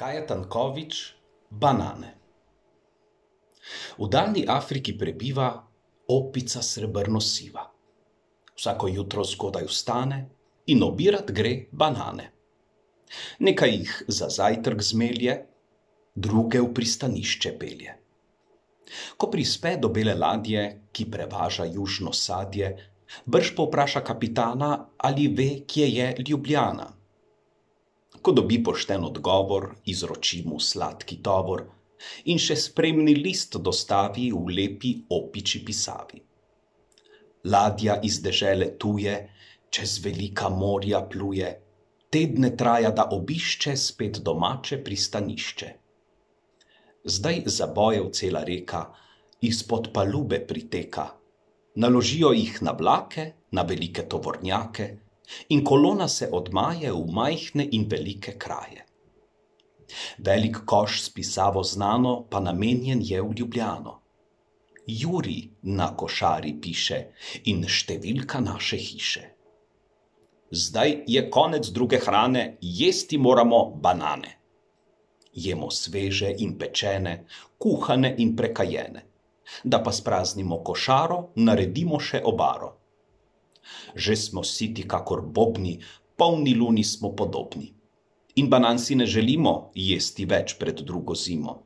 Kaja Tankovič, banane. V daljni Afriki prebiva opica srebrno-siva. Vsako jutro zgodaj vstane in obirat gre banane. Nekaj jih za zajtrk zmelje, druge v pristanišče pelje. Ko prispe do bele ladje, ki prevaža južno sadje, brž povpraša kapitana ali ve, kje je Ljubljana ko dobi pošten odgovor, izroči mu sladki tovor in še spremni list dostavi v lepi opiči pisavi. Ladja iz dežele tuje, čez velika morja pluje, tedne traja, da obišče spet domače pristanišče. Zdaj za bojev cela reka izpod palube priteka, naložijo jih na vlake, na velike tovornjake in kolona se odmaje v majhne in velike kraje. Velik koš s pisavo znano pa namenjen je v Ljubljano. Juri na košari piše in številka naše hiše. Zdaj je konec druge hrane, jesti moramo banane. Jemo sveže in pečene, kuhane in prekajene. Da pa spraznimo košaro, naredimo še obaro. Že smo siti, kakor bobni, polni luni smo podobni. In banan si ne želimo jesti več pred drugo zimo.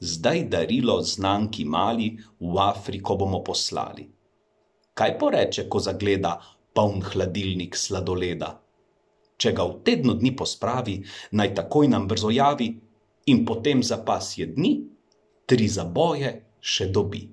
Zdaj darilo znanki mali v Afriko bomo poslali. Kaj poreče, ko zagleda poln hladilnik sladoleda? Če ga v tednu dni pospravi, naj takoj nam brzo javi in potem za pas je dni, tri zaboje še dobi.